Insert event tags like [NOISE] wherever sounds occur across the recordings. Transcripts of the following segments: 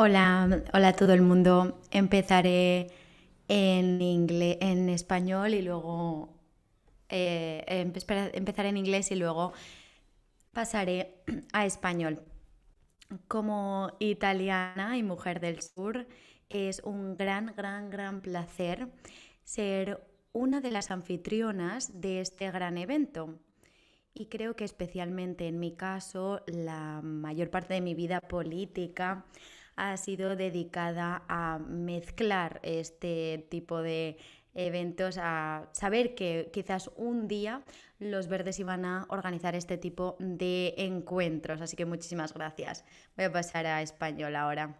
Hola, hola a todo el mundo. Empezaré en, inglés, en español y luego eh, em, empezar en inglés y luego pasaré a español. Como italiana y mujer del sur, es un gran, gran, gran placer ser una de las anfitrionas de este gran evento. Y creo que especialmente en mi caso, la mayor parte de mi vida política ha sido dedicada a mezclar este tipo de eventos, a saber que quizás un día los verdes iban a organizar este tipo de encuentros. Así que muchísimas gracias. Voy a pasar a español ahora.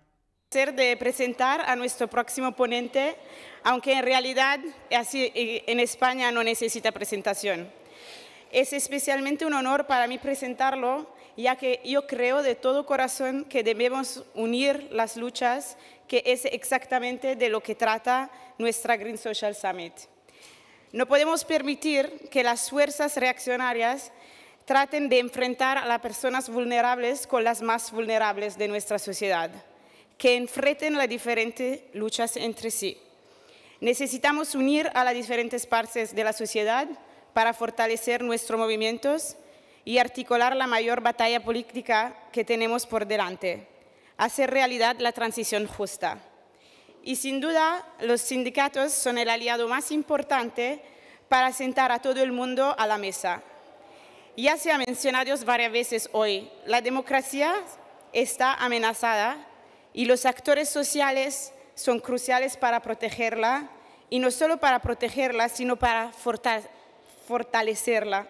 Ser de presentar a nuestro próximo ponente, aunque en realidad así, en España no necesita presentación. Es especialmente un honor para mí presentarlo ya que yo creo de todo corazón que debemos unir las luchas, que es exactamente de lo que trata nuestra Green Social Summit. No podemos permitir que las fuerzas reaccionarias traten de enfrentar a las personas vulnerables con las más vulnerables de nuestra sociedad, que enfrenten las diferentes luchas entre sí. Necesitamos unir a las diferentes partes de la sociedad para fortalecer nuestros movimientos, y articular la mayor batalla política que tenemos por delante, hacer realidad la transición justa. Y sin duda, los sindicatos son el aliado más importante para sentar a todo el mundo a la mesa. Ya se ha mencionado varias veces hoy, la democracia está amenazada y los actores sociales son cruciales para protegerla, y no solo para protegerla, sino para fortalecerla.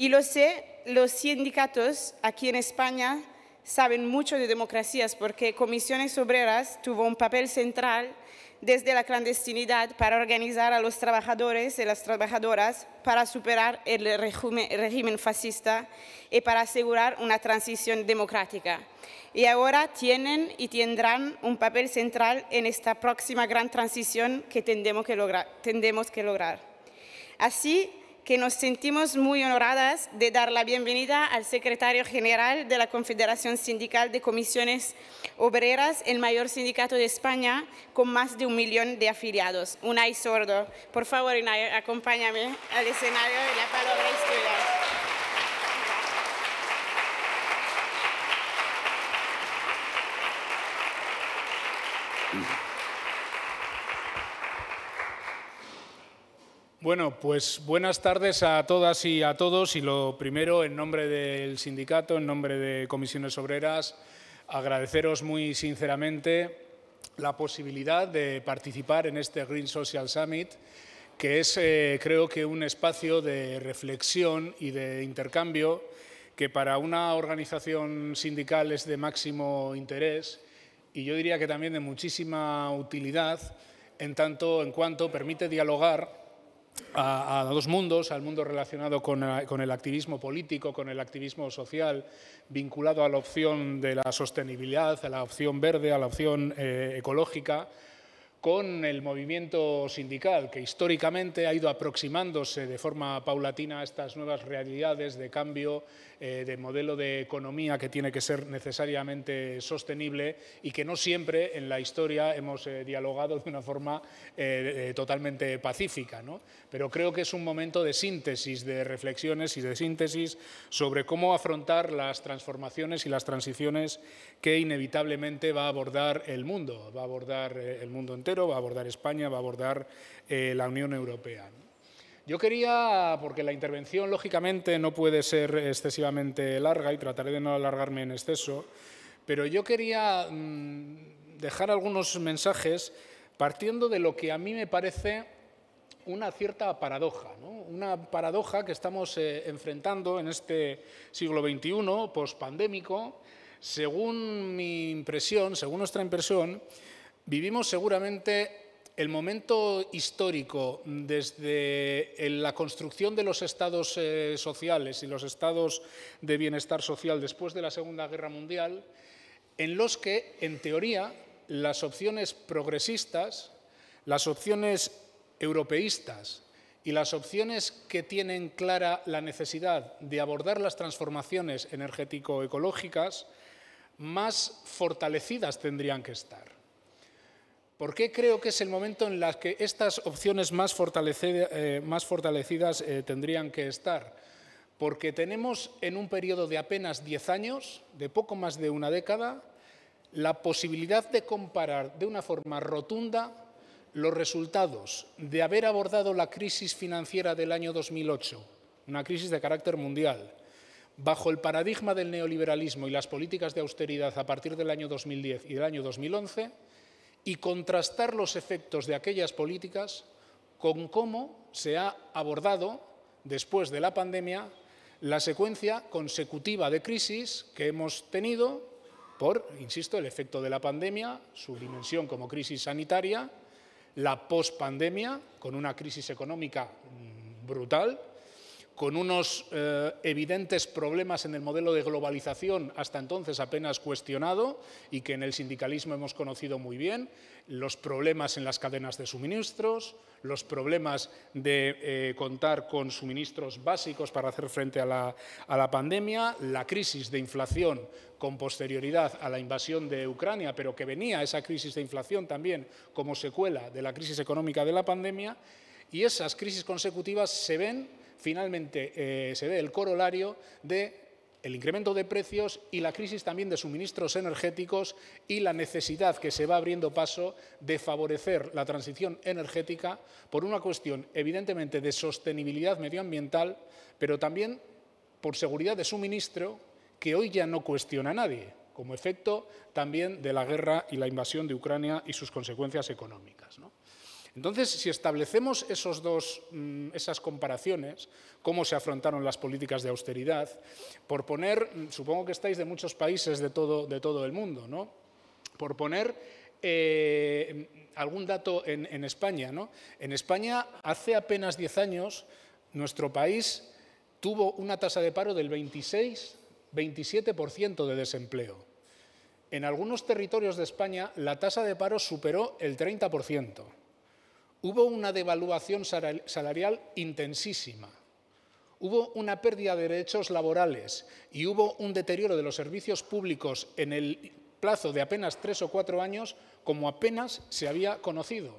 Y lo sé, los sindicatos aquí en España saben mucho de democracias porque Comisiones Obreras tuvo un papel central desde la clandestinidad para organizar a los trabajadores y las trabajadoras para superar el régimen, fascista y para asegurar una transición democrática. Y ahora tienen y tendrán un papel central en esta próxima gran transición que tendremos que, lograr. Tendemos que lograr. Así, que nos sentimos muy honoradas de dar la bienvenida al secretario general de la Confederación Sindical de Comisiones Obreras, el mayor sindicato de España, con más de un millón de afiliados. Unai Sordo, por favor, Unai, acompáñame al escenario de la palabra tuya. Bueno, pues buenas tardes a todas y a todos. Y lo primero, en nombre del sindicato, en nombre de Comisiones Obreras, agradeceros muy sinceramente la posibilidad de participar en este Green Social Summit, que es, eh, creo que, un espacio de reflexión y de intercambio que para una organización sindical es de máximo interés y yo diría que también de muchísima utilidad, en tanto en cuanto permite dialogar a, dos mundos, al mundo relacionado eh, con, el activismo político, con el activismo social, vinculado a la opción de la sostenibilidad, a la opción verde, a la opción eh, ecológica, con el movimiento sindical, que históricamente ha ido aproximándose de forma paulatina a estas nuevas realidades de cambio, eh, de modelo de economía que tiene que ser necesariamente sostenible y que no siempre en la historia hemos eh, dialogado de una forma eh, totalmente pacífica. ¿no? Pero creo que es un momento de síntesis, de reflexiones y de síntesis sobre cómo afrontar las transformaciones y las transiciones que inevitablemente va a abordar el mundo, va a abordar el mundo entero va a abordar España, va a abordar eh, la Unión Europea. Yo quería, porque la intervención lógicamente no puede ser excesivamente larga y trataré de no alargarme en exceso, pero yo quería mm, dejar algunos mensajes partiendo de lo que a mí me parece una cierta paradoja, una paradoja que estamos eh, enfrentando en este siglo XXI, pospandémico, según mi impresión, según nuestra impresión, Vivimos seguramente el momento histórico desde la construcción de los estados eh, sociales y los estados de bienestar social después de la Segunda Guerra Mundial, en los que, en teoría, las opciones progresistas, las opciones europeístas y las opciones que tienen clara la necesidad de abordar las transformaciones energético-ecológicas, más fortalecidas tendrían que estar. ¿Por qué creo que es el momento en el que estas opciones más, eh, fortalecidas eh, tendrían que estar? Porque tenemos en un periodo de apenas 10 años, de poco más de una década, la posibilidad de comparar de una forma rotunda los resultados de haber abordado la crisis financiera del año 2008, una crisis de carácter mundial, bajo el paradigma del neoliberalismo y las políticas de austeridad a partir del año 2010 y del año 2011, y contrastar los efectos de aquellas políticas con cómo se ha abordado, después de la pandemia, la secuencia consecutiva de crisis que hemos tenido por, insisto, el efecto de la pandemia, su dimensión como crisis sanitaria, la pospandemia, con una crisis económica mm, brutal, con unos eh, evidentes problemas en el modelo de globalización hasta entonces apenas cuestionado y que en el sindicalismo hemos conocido muy bien, los problemas en las cadenas de suministros, los problemas de eh, contar con suministros básicos para hacer frente a la pandemia, la crisis de inflación con posterioridad a la invasión de Ucrania, pero que venía esa crisis de inflación también como secuela de la crisis económica de la pandemia, y esas crisis consecutivas se ven finalmente eh, se ve el corolario de el incremento de precios y la crisis también de suministros energéticos y la necesidad que se va abriendo paso de favorecer la transición energética por una cuestión evidentemente de sostenibilidad medioambiental, pero también por seguridad de suministro que hoy ya no cuestiona nadie, como efecto también de la guerra y la invasión de Ucrania y sus consecuencias económicas. ¿no? Entonces, si establecemos esos dos, mm, esas comparaciones, cómo se afrontaron las políticas de austeridad, por poner, mm, supongo que estáis de muchos países de todo, el mundo, ¿no? por poner eh, algún dato en, España. ¿no? En España, hace apenas 10 años, nuestro país tuvo una tasa de paro del 26-27% de desempleo. En algunos territorios de España, la tasa de paro superó el 30%. Hubo una devaluación salarial intensísima, hubo una pérdida de derechos laborales y hubo un deterioro de los servicios públicos en el plazo de apenas tres o cuatro años como apenas se había conocido.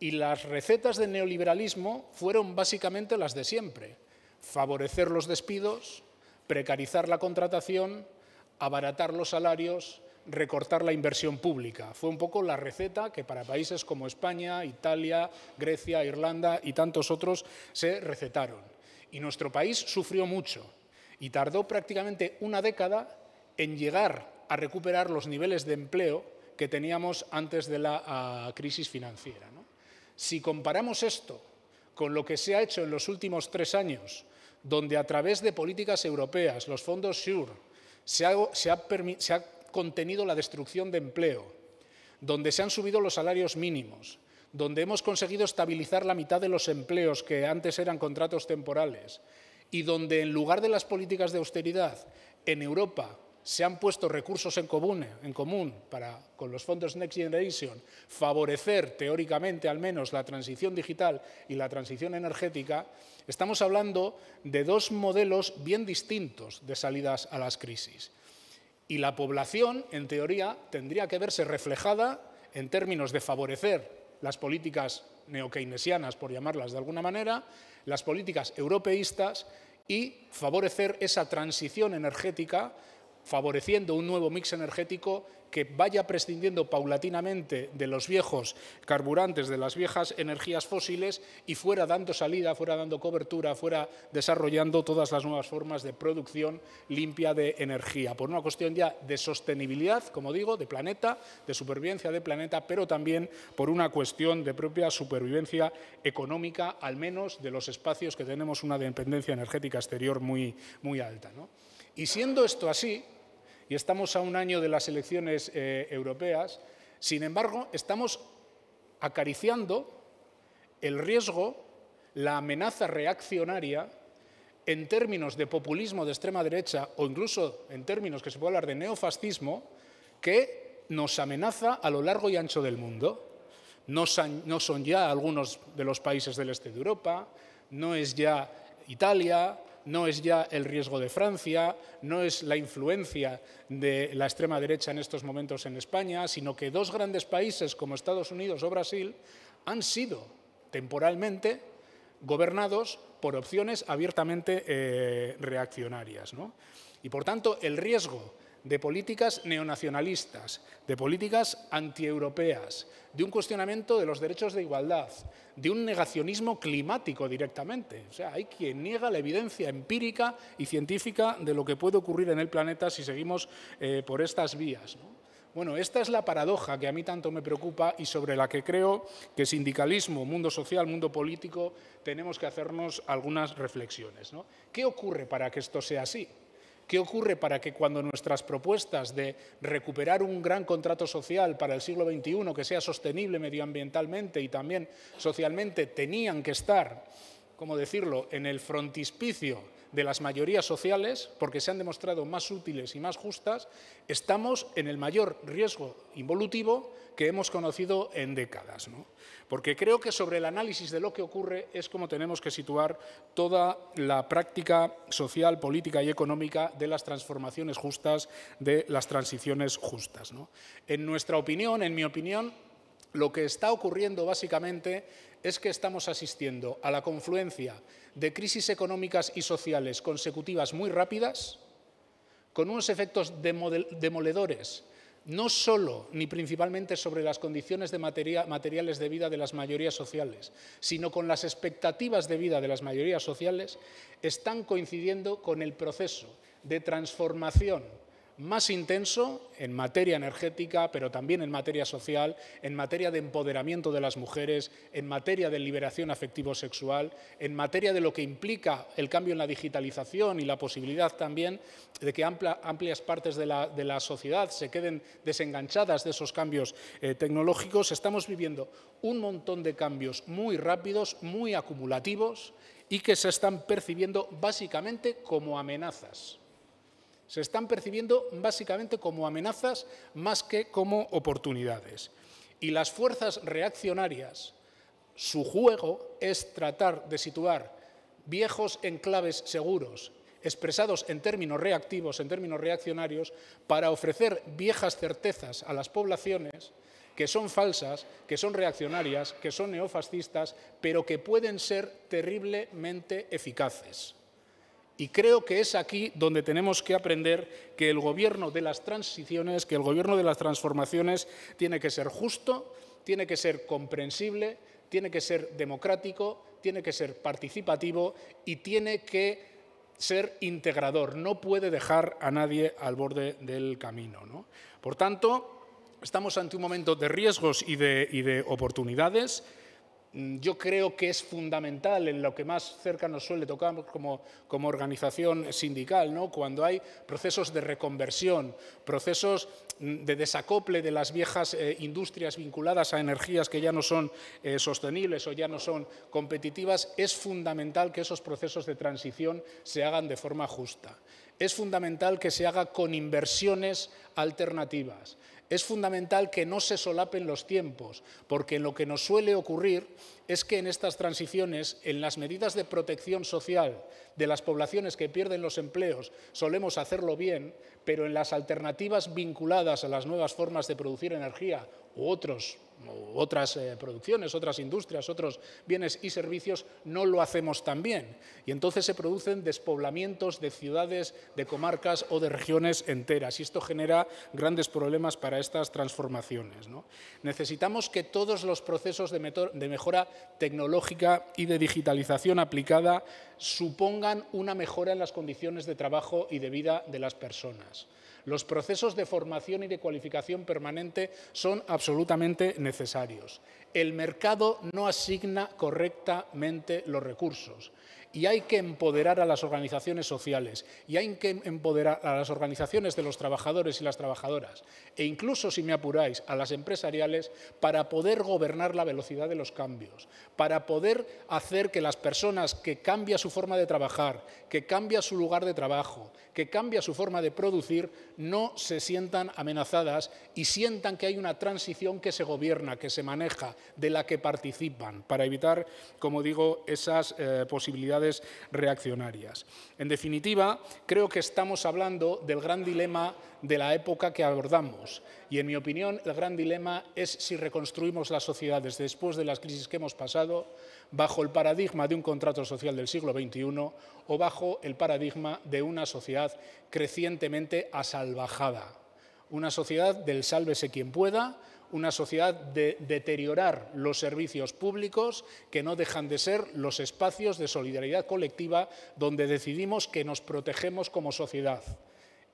Y las recetas del neoliberalismo fueron básicamente las de siempre. Favorecer los despidos, precarizar la contratación, abaratar los salarios, recortar la inversión pública. Fue un poco la receta que para países como España, Italia, Grecia, Irlanda y tantos otros se recetaron. Y nuestro país sufrió mucho y tardó prácticamente una década en llegar a recuperar los niveles de empleo que teníamos antes de la ah, crisis financiera. Si comparamos esto con lo que se ha hecho en los últimos tres años, donde a través de políticas europeas, los fondos SURE, se ha, se ha, se ha contenido la destrucción de empleo, donde se han subido los salarios mínimos, donde hemos conseguido estabilizar la mitad de los empleos que antes eran contratos temporales y donde en lugar de las políticas de austeridad en Europa se han puesto recursos en común, en común para, con los fondos Next Generation, favorecer teóricamente al menos la transición digital y la transición energética, estamos hablando de dos modelos bien distintos de salidas a las crisis. Y la población, en teoría, tendría que verse reflejada en términos de favorecer las políticas neokeynesianas, por llamarlas de alguna manera, las políticas europeístas y favorecer esa transición energética, favoreciendo un nuevo mix energético que vaya prescindiendo paulatinamente de los viejos carburantes, de las viejas energías fósiles y fuera dando salida, fuera dando cobertura, fuera desarrollando todas las nuevas formas de producción limpia de energía, por una cuestión ya de sostenibilidad, como digo, de planeta, de supervivencia de planeta, pero también por una cuestión de propia supervivencia económica, al menos de los espacios que tenemos una dependencia energética exterior muy, muy alta. Y siendo esto así, y estamos a un año de las elecciones eh, europeas, sin embargo, estamos acariciando el riesgo, la amenaza reaccionaria en términos de populismo de extrema derecha o incluso en términos que se puede hablar de neofascismo, que nos amenaza a lo largo y ancho del mundo. No, son ya algunos de los países del este de Europa, no es ya Italia, no es ya el riesgo de Francia, no es la influencia de la extrema derecha en estos momentos en España, sino que dos grandes países como Estados Unidos o Brasil han sido temporalmente gobernados por opciones abiertamente eh, reaccionarias. Y por tanto, el riesgo de políticas neonacionalistas, de políticas antieuropeas, de un cuestionamiento de los derechos de igualdad, de un negacionismo climático directamente. O sea, hay quien niega la evidencia empírica y científica de lo que puede ocurrir en el planeta si seguimos eh, por estas vías. Bueno, esta es la paradoja que a mí tanto me preocupa y sobre la que creo que sindicalismo, mundo social, mundo político, tenemos que hacernos algunas reflexiones. ¿Qué ocurre para que esto sea así? ¿Qué ocurre para que cuando nuestras propuestas de recuperar un gran contrato social para el siglo XXI que sea sostenible medioambientalmente y también socialmente tenían que estar, como decirlo, en el frontispicio de las mayorías sociales, porque se han demostrado más útiles y más justas, estamos en el mayor riesgo involutivo que hemos conocido en décadas. Porque creo que sobre el análisis de lo que ocurre es como tenemos que situar toda la práctica social, política y económica de las transformaciones justas, de las transiciones justas. En nuestra opinión, en mi opinión, lo que está ocurriendo básicamente es que estamos asistiendo a la confluencia de crisis económicas y sociales consecutivas muy rápidas, con unos efectos demoledores, no solo ni principalmente sobre las condiciones materiales de vida de las mayorías sociales, sino con las expectativas de vida de las mayorías sociales, están coincidiendo con el proceso de transformación más intenso en materia energética, pero también en materia social, en materia de empoderamiento de las mujeres, en materia de liberación afectivo-sexual, en materia de lo que implica el cambio en la digitalización y la posibilidad también de que amplias partes de la, sociedad se queden desenganchadas de esos cambios eh, tecnológicos. Estamos viviendo un montón de cambios muy rápidos, muy acumulativos y que se están percibiendo básicamente como amenazas se están percibiendo básicamente como amenazas más que como oportunidades. Y las fuerzas reaccionarias, su juego es tratar de situar viejos enclaves seguros, expresados en términos reactivos, en términos reaccionarios, para ofrecer viejas certezas a las poblaciones que son falsas, que son reaccionarias, que son neofascistas, pero que pueden ser terriblemente eficaces. Y creo que es aquí donde tenemos que aprender que el gobierno de las transiciones, que el gobierno de las transformaciones tiene que ser justo, tiene que ser comprensible, tiene que ser democrático, tiene que ser participativo y tiene que ser integrador. No puede dejar a nadie al borde del camino. Por tanto, estamos ante un momento de riesgos y de, y de oportunidades Mm, yo creo que es fundamental en lo que más cerca nos suele tocar como, organización sindical, cuando hay procesos de reconversión, procesos mm, de desacople de las viejas eh, industrias vinculadas a energías que ya no son eh, sostenibles o ya no son competitivas, es fundamental que esos procesos de transición se hagan de forma justa. Es fundamental que se haga con inversiones alternativas es fundamental que no se solapen los tiempos, porque en lo que nos suele ocurrir es que en estas transiciones, en las medidas de protección social de las poblaciones que pierden los empleos, solemos hacerlo bien, pero en las alternativas vinculadas a las nuevas formas de producir energía u otros otras eh, producciones, otras industrias, otros bienes y servicios, no lo hacemos tan bien. Y entonces se producen despoblamientos de ciudades, de comarcas o de regiones enteras. Y esto genera grandes problemas para estas transformaciones. Necesitamos que todos los procesos de mejora tecnológica y de digitalización aplicada supongan una mejora en las condiciones de trabajo y de vida de las personas. Los procesos de formación y de cualificación permanente son absolutamente necesarios. El mercado no asigna correctamente los recursos y hay que empoderar a las organizaciones sociales y hay que empoderar a las organizaciones de los trabajadores y las trabajadoras e incluso, si me apuráis, a las empresariales para poder gobernar la velocidad de los cambios, para poder hacer que las personas que cambia su forma de trabajar, que cambia su lugar de trabajo, que cambia su forma de producir, no se sientan amenazadas y sientan que hay una transición que se gobierna, que se maneja, de la que participan, para evitar, como digo, esas eh, posibilidades reaccionarias. En definitiva, creo que estamos hablando del gran dilema de la época que abordamos. Y en mi opinión, el gran dilema es si reconstruimos las sociedades después de las crisis que hemos pasado bajo el paradigma de un contrato social del siglo XXI o bajo el paradigma de una sociedad crecientemente asalvajada. Una sociedad del sálvese quien pueda, una sociedad de deteriorar los servicios públicos que no dejan de ser los espacios de solidaridad colectiva donde decidimos que nos protegemos como sociedad.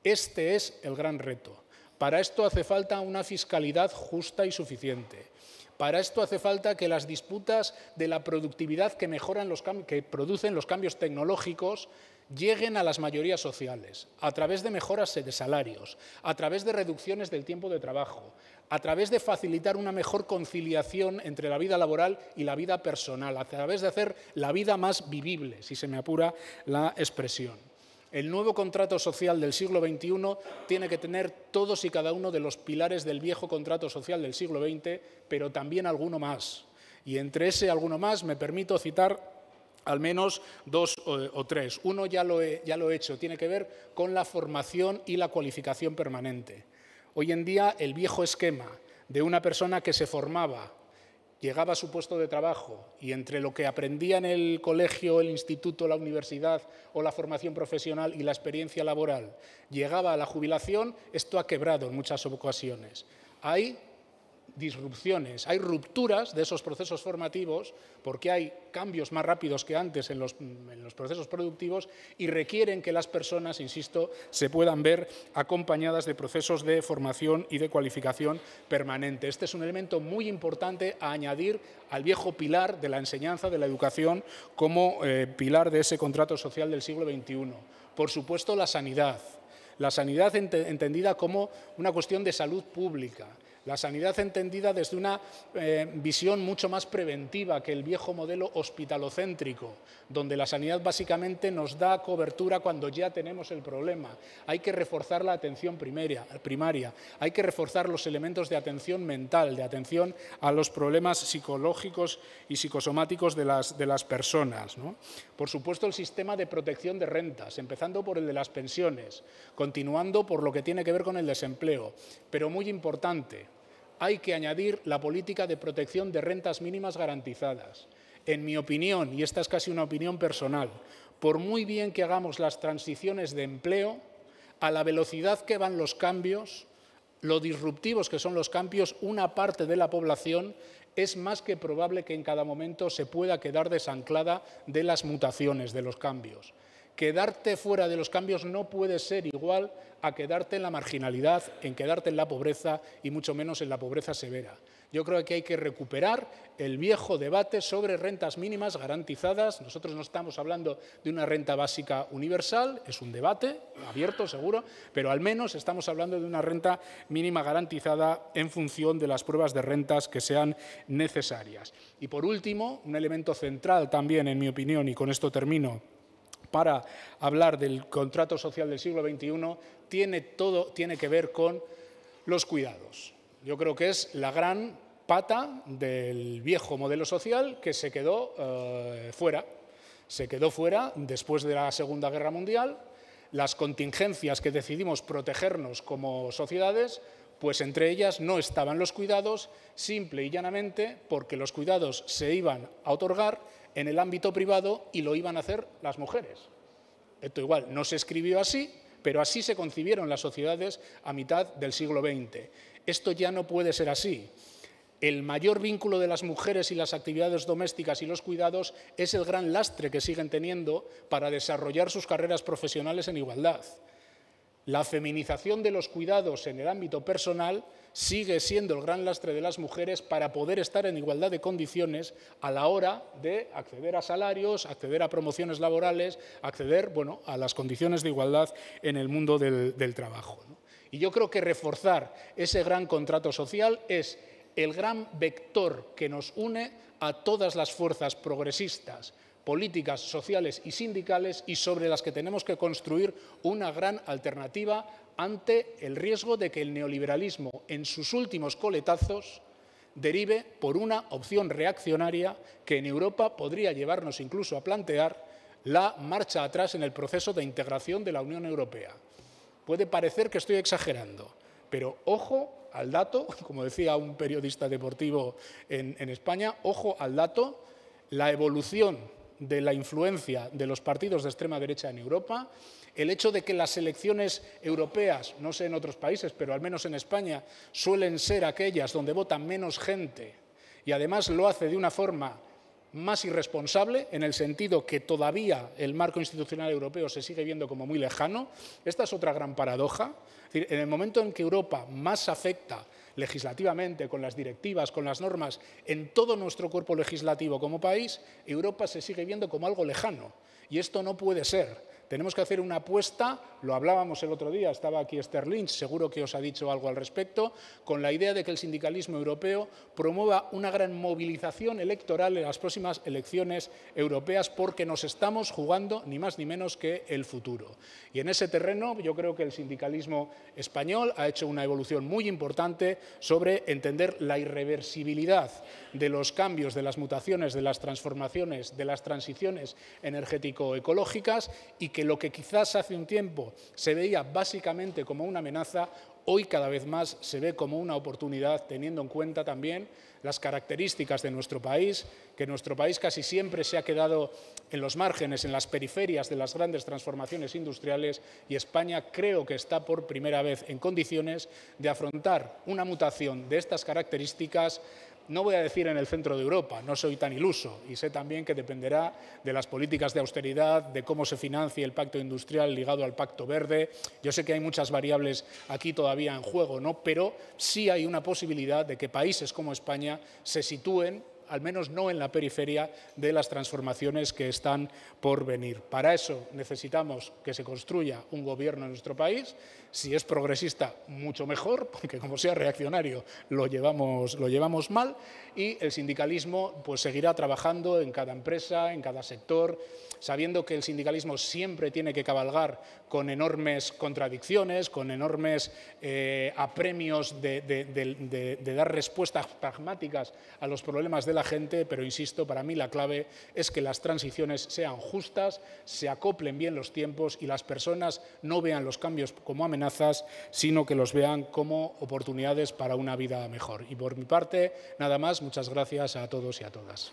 Este es el gran reto. Para esto hace falta una fiscalidad justa y suficiente para esto hace falta que las disputas de la productividad que, mejoran los que producen los cambios tecnológicos lleguen a las mayorías sociales, a través de mejoras de salarios, a través de reducciones del tiempo de trabajo, a través de facilitar una mejor conciliación entre la vida laboral y la vida personal, a través de hacer la vida más vivible, si se me apura la expresión. El nuevo contrato social del siglo XXI tiene que tener todos y cada uno de los pilares del viejo contrato social del siglo XX, pero también alguno más. Y entre ese alguno más me permito citar al menos dos eh, o, tres. Uno ya lo, he, ya lo he hecho, tiene que ver con la formación y la cualificación permanente. Hoy en día el viejo esquema de una persona que se formaba llegaba a su puesto de trabajo y entre lo que aprendía en el colegio, el instituto, la universidad o la formación profesional y la experiencia laboral, llegaba a la jubilación, esto ha quebrado en muchas ocasiones. Hay disrupciones, hay rupturas de esos procesos formativos, porque hay cambios más rápidos que antes en los, procesos productivos y requieren que las personas, insisto, se puedan ver acompañadas de procesos de formación y de cualificación permanente. Este es un elemento muy importante a añadir al viejo pilar de la enseñanza, de la educación, como eh, pilar de ese contrato social del siglo XXI. Por supuesto, la sanidad la sanidad entendida como una cuestión de salud pública, la sanidad entendida desde una eh, visión mucho más preventiva que el viejo modelo hospitalocéntrico, donde la sanidad básicamente nos da cobertura cuando ya tenemos el problema. Hay que reforzar la atención primaria, hay que reforzar los elementos de atención mental, de atención a los problemas psicológicos y psicosomáticos de las, de las personas. Por supuesto, el sistema de protección de rentas, empezando por el de las pensiones, con continuando por lo que tiene que ver con el desempleo. Pero muy importante, hay que añadir la política de protección de rentas mínimas garantizadas. En mi opinión, y esta es casi una opinión personal, por muy bien que hagamos las transiciones de empleo, a la velocidad que van los cambios, lo disruptivos que son los cambios, una parte de la población es más que probable que en cada momento se pueda quedar desanclada de las mutaciones, de los cambios quedarte fuera de los cambios no puede ser igual a quedarte en la marginalidad, en quedarte en la pobreza y mucho menos en la pobreza severa. Yo creo que hay que recuperar el viejo debate sobre rentas mínimas garantizadas. Nosotros no estamos hablando de una renta básica universal, es un debate abierto, seguro, pero al menos estamos hablando de una renta mínima garantizada en función de las pruebas de rentas que sean necesarias. Y por último, un elemento central también, en mi opinión, y con esto termino, para hablar del contrato social del siglo XXI tiene todo tiene que ver con los cuidados. Yo creo que es la gran pata del viejo modelo social que se quedó eh, fuera. Se quedó fuera después de la Segunda Guerra Mundial. Las contingencias que decidimos protegernos como sociedades, pues entre ellas no estaban los cuidados, simple y llanamente porque los cuidados se iban a otorgar en el ámbito privado y lo iban a hacer las mujeres. Esto igual no se escribió así, pero así se concibieron las sociedades a mitad del siglo XX. Esto ya no puede ser así. El mayor vínculo de las mujeres y las actividades domésticas y los cuidados es el gran lastre que siguen teniendo para desarrollar sus carreras profesionales en igualdad. La feminización de los cuidados en el ámbito personal sigue siendo el gran lastre de las mujeres para poder estar en igualdad de condiciones a la hora de acceder a salarios, acceder a promociones laborales, acceder bueno, a las condiciones de igualdad en el mundo del, trabajo. Y yo creo que reforzar ese gran contrato social es el gran vector que nos une a todas las fuerzas progresistas políticas sociales y sindicales y sobre las que tenemos que construir una gran alternativa ante el riesgo de que el neoliberalismo en sus últimos coletazos derive por una opción reaccionaria que en Europa podría llevarnos incluso a plantear la marcha atrás en el proceso de integración de la Unión Europea. Puede parecer que estoy exagerando, pero ojo al dato, [LAUGHS] como decía un periodista deportivo en, España, ojo al dato, la evolución de la influencia de los partidos de extrema derecha en Europa, el hecho de que las elecciones europeas, no sé en otros países, pero al menos en España, suelen ser aquellas donde vota menos gente y además lo hace de una forma más irresponsable, en el sentido que todavía el marco institucional europeo se sigue viendo como muy lejano. Esta es otra gran paradoja. en el momento en que Europa más afecta legislativamente, con las directivas, con las normas, en todo nuestro cuerpo legislativo como país, Europa se sigue viendo como algo lejano. Y esto no puede ser. Tenemos que hacer una apuesta, lo hablábamos el otro día, estaba aquí Esther Lynch, seguro que os ha dicho algo al respecto, con la idea de que el sindicalismo europeo promueva una gran movilización electoral en las próximas elecciones europeas porque nos estamos jugando ni más ni menos que el futuro. Y en ese terreno yo creo que el sindicalismo español ha hecho una evolución muy importante sobre entender la irreversibilidad de los cambios, de las mutaciones, de las transformaciones, de las transiciones energético-ecológicas y que lo que quizás hace un tiempo se veía básicamente como una amenaza, hoy cada vez más se ve como una oportunidad, teniendo en cuenta también las características de nuestro país, que nuestro país casi siempre se ha quedado en los márgenes, en las periferias de las grandes transformaciones industriales y España creo que está por primera vez en condiciones de afrontar una mutación de estas características no voy a decir en el centro de Europa, no soy tan iluso y sé también que dependerá de las políticas de austeridad, de cómo se financie el pacto industrial ligado al pacto verde. Yo sé que hay muchas variables aquí todavía en juego, ¿no? pero sí hay una posibilidad de que países como España se sitúen al menos no en la periferia de las transformaciones que están por venir. Para eso necesitamos que se construya un gobierno en nuestro país, si es progresista mucho mejor, [LAUGHS] porque como sea reaccionario lo llevamos, lo llevamos mal, y el sindicalismo pues, seguirá trabajando en cada empresa, en cada sector, sabiendo que el sindicalismo siempre tiene que cabalgar con enormes contradicciones, con enormes eh, apremios de, de dar respuestas pragmáticas a los problemas de la gente, pero insisto, para mí la clave es que las transiciones sean justas, se acoplen bien los tiempos y las personas no vean los cambios como amenazas, sino que los vean como oportunidades para una vida mejor. Y por mi parte, nada más, muchas gracias a todos y a todas.